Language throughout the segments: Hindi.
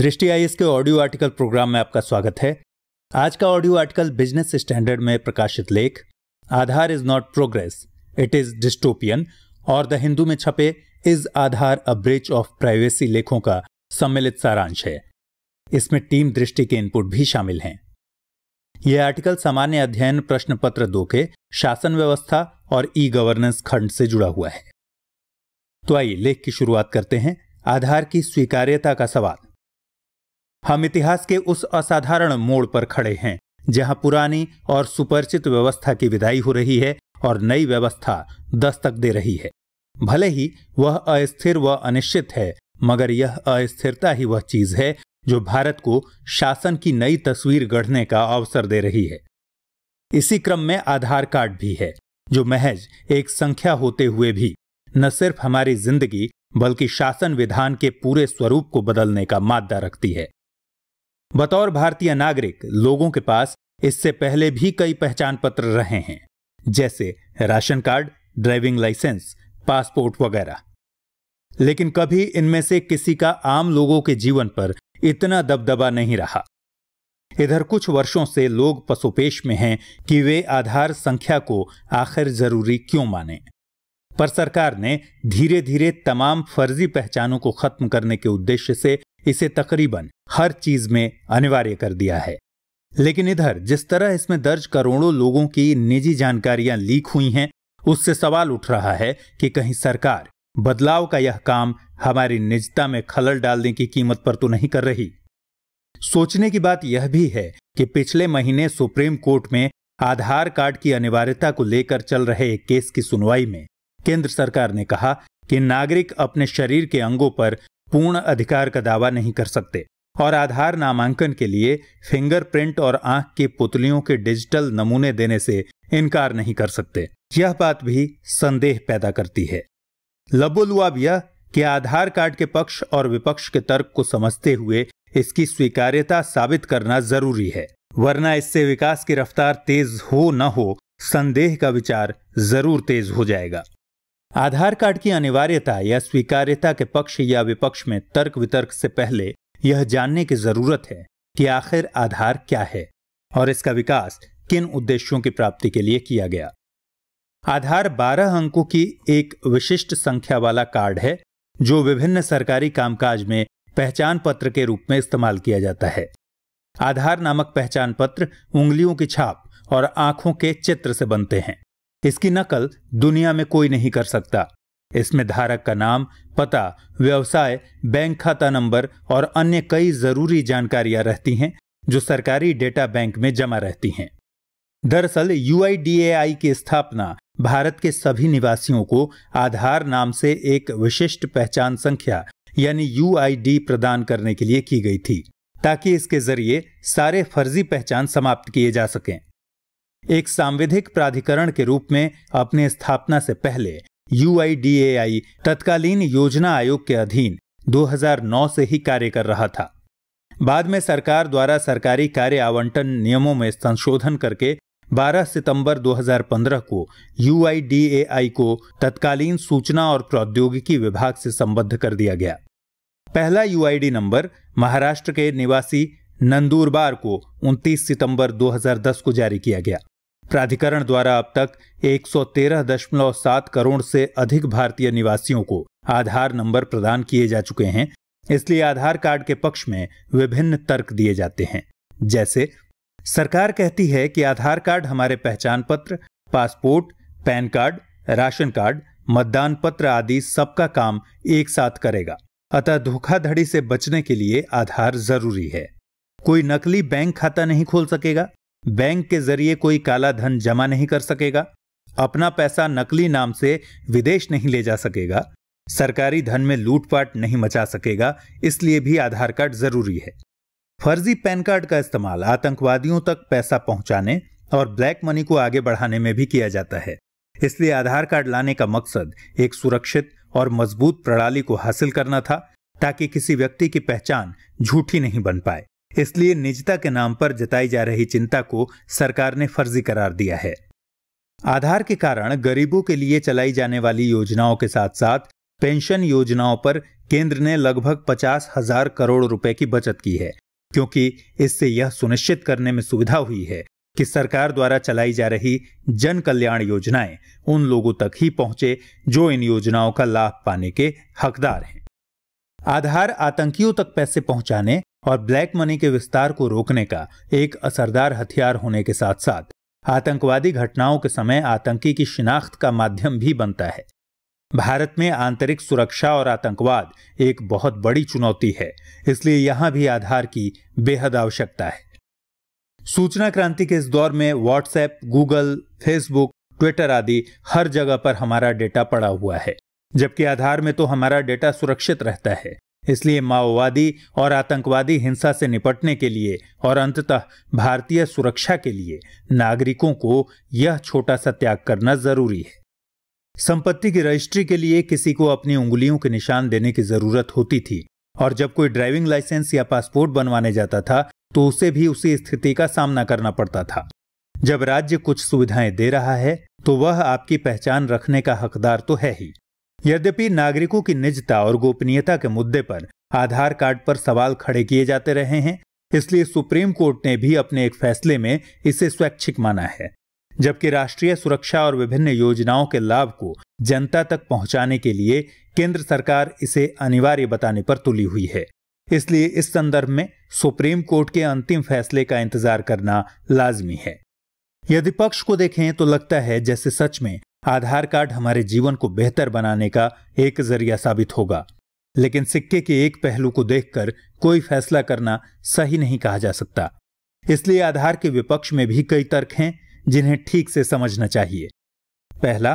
दृष्टि आई के ऑडियो आर्टिकल प्रोग्राम में आपका स्वागत है आज का ऑडियो आर्टिकल बिजनेस स्टैंडर्ड में प्रकाशित लेख Aadhaar is not progress it is dystopian और द हिंदू में छपे is Aadhaar a bridge of privacy लेखों का सम्मिलित सारांश है इसमें टीम दृष्टि के इनपुट भी शामिल हैं यह आर्टिकल सामान्य अध्ययन प्रश्न पत्र दो के शासन व्यवस्था और ई गवर्नेंस खंड से जुड़ा हुआ है तो आइए लेख की शुरुआत करते हैं आधार की स्वीकार्यता का सवाल हम इतिहास के उस असाधारण मोड़ पर खड़े हैं जहां पुरानी और सुपरिचित व्यवस्था की विदाई हो रही है और नई व्यवस्था दस्तक दे रही है भले ही वह अस्थिर व अनिश्चित है मगर यह अस्थिरता ही वह चीज है जो भारत को शासन की नई तस्वीर गढ़ने का अवसर दे रही है इसी क्रम में आधार कार्ड भी है जो महज एक संख्या होते हुए भी न सिर्फ हमारी जिंदगी बल्कि शासन विधान के पूरे स्वरूप को बदलने का मादा रखती है बतौर भारतीय नागरिक लोगों के पास इससे पहले भी कई पहचान पत्र रहे हैं जैसे ration card driving licence passport वगैरह लेकिन कभी इनमें से किसी का आम लोगों के जीवन पर इतना दबदबा नहीं रहा इधर कुछ वर्षों से लोग पसोपेश में हैं कि वे आधार संख्या को आखिर जरूरी क्यों माने पर सरकार ने धीरे धीरे तमाम फर्जी पहचानों को खत्म करने के उद्देश्य से इसे तकरीबन हर चीज में अनिवार्य कर दिया है लेकिन इधर जिस तरह इसमें दर्ज करोड़ों लोगों की निजी जानकारियां लीक हुई हैं उससे सवाल उठ रहा है कि कहीं सरकार बदलाव का यह काम हमारी निजता में खलल डालने की कीमत पर तो नहीं कर रही सोचने की बात यह भी है कि पिछले महीने सुप्रीम कोर्ट में आधार कार्ड की अनिवार्यता को लेकर चल रहे एक केस की सुनवाई में केंद्र सरकार ने कहा कि नागरिक अपने शरीर के अंगों पर पूर्ण अधिकार का दावा नहीं कर सकते और आधार नामांकन के लिए फिंगरप्रिंट और आंख की पुतलियों के डिजिटल नमूने देने से इनकार नहीं कर सकते यह बात भी संदेह पैदा करती है लबुलवाब यह कि आधार कार्ड के पक्ष और विपक्ष के तर्क को समझते हुए इसकी स्वीकार्यता साबित करना जरूरी है वरना इससे विकास की रफ्तार तेज हो न हो संदेह का विचार जरूर तेज हो जाएगा आधार कार्ड की अनिवार्यता या स्वीकार्यता के पक्ष या विपक्ष में तर्क वितर्क से पहले यह जानने की जरूरत है कि आखिर आधार क्या है और इसका विकास किन उद्देश्यों की प्राप्ति के लिए किया गया आधार 12 अंकों की एक विशिष्ट संख्या वाला कार्ड है जो विभिन्न सरकारी कामकाज में पहचान पत्र के रूप में इस्तेमाल किया जाता है आधार नामक पहचान पत्र उंगलियों की छाप और आंखों के चित्र से बनते हैं इसकी नकल दुनिया में कोई नहीं कर सकता इसमें धारक का नाम पता व्यवसाय बैंक खाता नंबर और अन्य कई जरूरी जानकारियां रहती हैं जो सरकारी डेटा बैंक में जमा रहती हैं दरअसल यू की स्थापना भारत के सभी निवासियों को आधार नाम से एक विशिष्ट पहचान संख्या यानी यू प्रदान करने के लिए की गई थी ताकि इसके जरिए सारे फर्जी पहचान समाप्त किए जा सकें एक सांविधिक प्राधिकरण के रूप में अपने स्थापना से पहले यू तत्कालीन योजना आयोग के अधीन 2009 से ही कार्य कर रहा था बाद में सरकार द्वारा सरकारी कार्य आवंटन नियमों में संशोधन करके 12 सितंबर 2015 को यू को तत्कालीन सूचना और प्रौद्योगिकी विभाग से संबद्ध कर दिया गया पहला यू नंबर महाराष्ट्र के निवासी नंदूरबार को 29 सितंबर 2010 को जारी किया गया प्राधिकरण द्वारा अब तक 113.7 करोड़ से अधिक भारतीय निवासियों को आधार नंबर प्रदान किए जा चुके हैं इसलिए आधार कार्ड के पक्ष में विभिन्न तर्क दिए जाते हैं जैसे सरकार कहती है कि आधार कार्ड हमारे पहचान पत्र passport PAN card ration card मतदान पत्र आदि सबका काम एक साथ करेगा अतः धोखाधड़ी से बचने के लिए आधार जरूरी है कोई नकली बैंक खाता नहीं खोल सकेगा बैंक के जरिए कोई काला धन जमा नहीं कर सकेगा अपना पैसा नकली नाम से विदेश नहीं ले जा सकेगा सरकारी धन में लूटपाट नहीं मचा सकेगा इसलिए भी आधार कार्ड जरूरी है फर्जी पैन कार्ड का इस्तेमाल आतंकवादियों तक पैसा पहुंचाने और ब्लैक मनी को आगे बढ़ाने में भी किया जाता है इसलिए आधार कार्ड लाने का मकसद एक सुरक्षित और मजबूत प्रणाली को हासिल करना था ताकि किसी व्यक्ति की पहचान झूठी नहीं बन पाए इसलिए निजता के नाम पर जताई जा रही चिंता को सरकार ने फर्जी करार दिया है आधार के कारण गरीबों के लिए चलाई जाने वाली योजनाओं के साथ साथ पेंशन योजनाओं पर केंद्र ने लगभग पचास हजार करोड़ रुपए की बचत की है क्योंकि इससे यह सुनिश्चित करने में सुविधा हुई है कि सरकार द्वारा चलाई जा रही जन कल्याण योजनाएं उन लोगों तक ही पहुंचे जो इन योजनाओं का लाभ पाने के हकदार हैं आधार आतंकियों तक पैसे पहुंचाने और ब्लैक मनी के विस्तार को रोकने का एक असरदार हथियार होने के साथ साथ आतंकवादी घटनाओं के समय आतंकी की शिनाख्त का माध्यम भी बनता है भारत में आंतरिक सुरक्षा और आतंकवाद एक बहुत बड़ी चुनौती है इसलिए यहां भी आधार की बेहद आवश्यकता है सूचना क्रांति के इस दौर में व्हाट्सएप गूगल फेसबुक ट्विटर आदि हर जगह पर हमारा डेटा पड़ा हुआ है जबकि आधार में तो हमारा डेटा सुरक्षित रहता है इसलिए माओवादी और आतंकवादी हिंसा से निपटने के लिए और अंततः भारतीय सुरक्षा के लिए नागरिकों को यह छोटा सा त्याग करना जरूरी है संपत्ति की रजिस्ट्री के लिए किसी को अपनी उंगलियों के निशान देने की जरूरत होती थी और जब कोई ड्राइविंग लाइसेंस या पासपोर्ट बनवाने जाता था तो उसे भी उसी स्थिति का सामना करना पड़ता था जब राज्य कुछ सुविधाएं दे रहा है तो वह आपकी पहचान रखने का हकदार तो है ही यद्यपि नागरिकों की निजता और गोपनीयता के मुद्दे पर आधार कार्ड पर सवाल खड़े किए जाते रहे हैं इसलिए सुप्रीम कोर्ट ने भी अपने एक फैसले में इसे स्वैच्छिक माना है जबकि राष्ट्रीय सुरक्षा और विभिन्न योजनाओं के लाभ को जनता तक पहुंचाने के लिए केंद्र सरकार इसे अनिवार्य बताने पर तुली हुई है इसलिए इस संदर्भ में सुप्रीम कोर्ट के अंतिम फैसले का इंतजार करना लाजमी है यदि पक्ष को देखें तो लगता है जैसे सच में आधार कार्ड हमारे जीवन को बेहतर बनाने का एक जरिया साबित होगा लेकिन सिक्के के एक पहलू को देखकर कोई फैसला करना सही नहीं कहा जा सकता इसलिए आधार के विपक्ष में भी कई तर्क हैं जिन्हें ठीक से समझना चाहिए पहला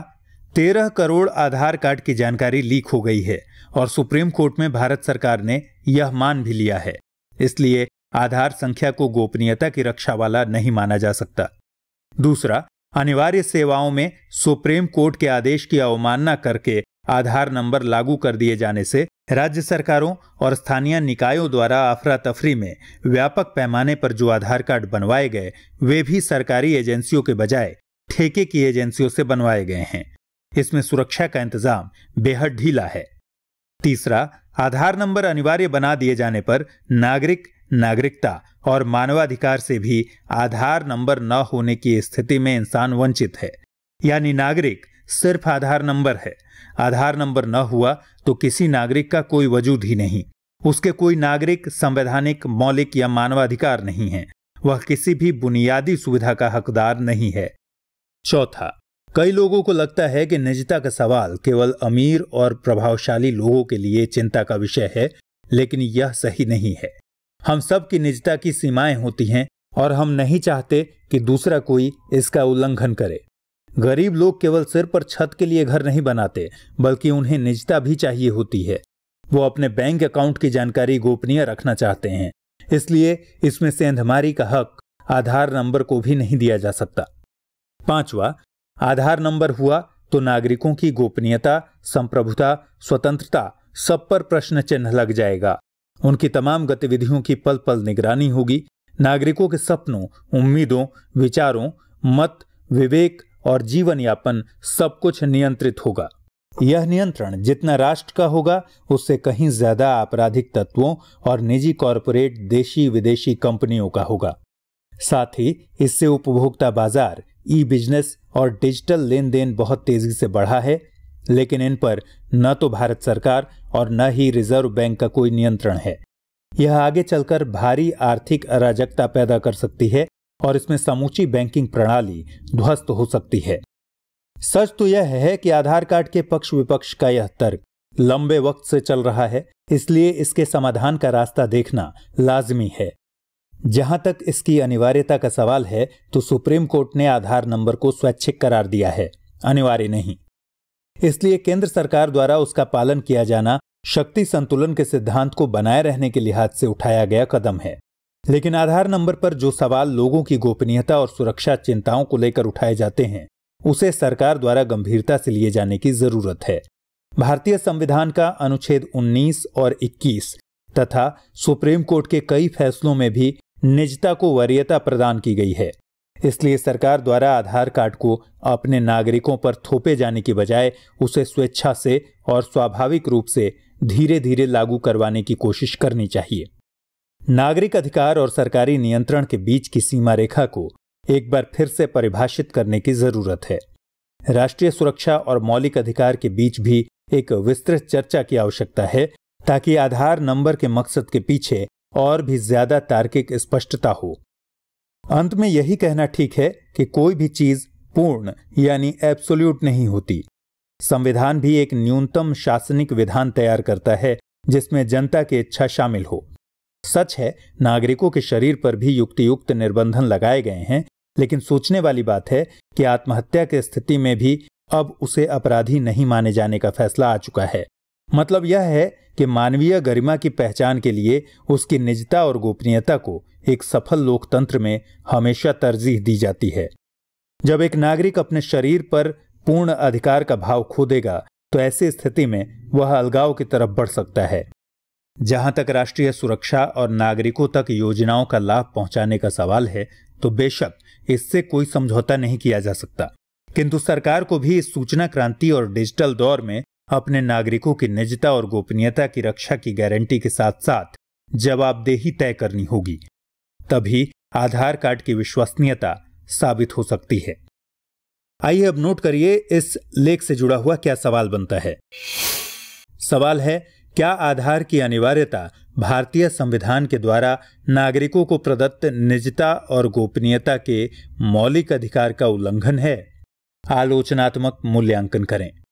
तेरह करोड़ आधार कार्ड की जानकारी लीक हो गई है और सुप्रीम कोर्ट में भारत सरकार ने यह मान भी लिया है इसलिए आधार संख्या को गोपनीयता की रक्षा वाला नहीं माना जा सकता दूसरा अनिवार्य सेवाओं में सुप्रीम कोर्ट के आदेश की अवमानना करके आधार नंबर लागू कर दिए जाने से राज्य सरकारों और स्थानीय निकायों द्वारा अफरा तफरी में व्यापक पैमाने पर जो आधार कार्ड बनवाए गए वे भी सरकारी एजेंसियों के बजाय ठेके की एजेंसियों से बनवाए गए हैं इसमें सुरक्षा का इंतजाम बेहद ढीला है तीसरा आधार नंबर अनिवार्य बना दिए जाने पर नागरिक नागरिकता और मानवाधिकार से भी आधार नंबर न होने की स्थिति में इंसान वंचित है यानी नागरिक सिर्फ आधार नंबर है आधार नंबर न हुआ तो किसी नागरिक का कोई वजूद ही नहीं उसके कोई नागरिक संवैधानिक मौलिक या मानवाधिकार नहीं है वह किसी भी बुनियादी सुविधा का हकदार नहीं है चौथा कई लोगों को लगता है कि निजता का सवाल केवल अमीर और प्रभावशाली लोगों के लिए चिंता का विषय है लेकिन यह सही नहीं है हम सब की निजता की सीमाएं होती हैं और हम नहीं चाहते कि दूसरा कोई इसका उल्लंघन करे गरीब लोग केवल सिर पर छत के लिए घर नहीं बनाते बल्कि उन्हें निजता भी चाहिए होती है वो अपने बैंक अकाउंट की जानकारी गोपनीय रखना चाहते हैं इसलिए इसमें सेंधमारी का हक आधार नंबर को भी नहीं दिया जा सकता पांचवा आधार नंबर हुआ तो नागरिकों की गोपनीयता संप्रभुता स्वतंत्रता सब पर प्रश्न चिन्ह लग जाएगा उनकी तमाम गतिविधियों की पल पल निगरानी होगी नागरिकों के सपनों उम्मीदों विचारों मत विवेक और जीवन यापन सब कुछ नियंत्रित होगा यह नियंत्रण जितना राष्ट्र का होगा उससे कहीं ज्यादा आपराधिक तत्वों और निजी कॉरपोरेट देशी विदेशी कंपनियों का होगा साथ ही इससे उपभोक्ता बाजार ई बिजनेस और डिजिटल लेन देन बहुत तेजी से बढ़ा है लेकिन इन पर न तो भारत सरकार और न ही रिजर्व बैंक का कोई नियंत्रण है यह आगे चलकर भारी आर्थिक अराजकता पैदा कर सकती है और इसमें समूची बैंकिंग प्रणाली ध्वस्त हो सकती है सच तो यह है कि आधार कार्ड के पक्ष विपक्ष का यह तर्क लंबे वक्त से चल रहा है इसलिए इसके समाधान का रास्ता देखना लाजमी है जहां तक इसकी अनिवार्यता का सवाल है तो सुप्रीम कोर्ट ने आधार नंबर को स्वैच्छिक करार दिया है अनिवार्य नहीं इसलिए केंद्र सरकार द्वारा उसका पालन किया जाना शक्ति संतुलन के सिद्धांत को बनाए रहने के लिहाज से उठाया गया कदम है लेकिन आधार नंबर पर जो सवाल लोगों की गोपनीयता और सुरक्षा चिंताओं को लेकर उठाए जाते हैं उसे सरकार द्वारा गंभीरता से लिए जाने की जरूरत है भारतीय संविधान का अनुच्छेद 19 और 21 तथा सुप्रीम कोर्ट के कई फैसलों में भी निजता को वरीयता प्रदान की गई है इसलिए सरकार द्वारा आधार कार्ड को अपने नागरिकों पर थोपे जाने की बजाय उसे स्वेच्छा से और स्वाभाविक रूप से धीरे धीरे लागू करवाने की कोशिश करनी चाहिए नागरिक अधिकार और सरकारी नियंत्रण के बीच की सीमा रेखा को एक बार फिर से परिभाषित करने की जरूरत है राष्ट्रीय सुरक्षा और मौलिक अधिकार के बीच भी एक विस्तृत चर्चा की आवश्यकता है ताकि आधार नंबर के मकसद के पीछे और भी ज्यादा तार्किक स्पष्टता हो अंत में यही कहना ठीक है कि कोई भी चीज पूर्ण यानी एब्सोल्यूट नहीं होती संविधान भी एक न्यूनतम शासनिक विधान तैयार करता है जिसमें जनता की इच्छा शामिल हो सच है नागरिकों के शरीर पर भी युक्तियुक्त निर्बंधन लगाए गए हैं लेकिन सोचने वाली बात है कि आत्महत्या की स्थिति में भी अब उसे अपराधी नहीं माने जाने का फैसला आ चुका है मतलब यह है कि मानवीय गरिमा की पहचान के लिए उसकी निजता और गोपनीयता को एक सफल लोकतंत्र में हमेशा तरजीह दी जाती है जब एक नागरिक अपने शरीर पर पूर्ण अधिकार का भाव खो देगा तो ऐसी स्थिति में वह अलगाव की तरफ बढ़ सकता है जहां तक राष्ट्रीय सुरक्षा और नागरिकों तक योजनाओं का लाभ पहुंचाने का सवाल है तो बेशक इससे कोई समझौता नहीं किया जा सकता किंतु सरकार को भी इस सूचना क्रांति और डिजिटल दौर में अपने नागरिकों की निजता और गोपनीयता की रक्षा की गारंटी के साथ साथ जवाबदेही तय करनी होगी तभी आधार कार्ड की विश्वसनीयता साबित हो सकती है आइए अब नोट करिए इस लेख से जुड़ा हुआ क्या सवाल बनता है सवाल है क्या आधार की अनिवार्यता भारतीय संविधान के द्वारा नागरिकों को प्रदत्त निजता और गोपनीयता के मौलिक अधिकार का उल्लंघन है आलोचनात्मक मूल्यांकन करें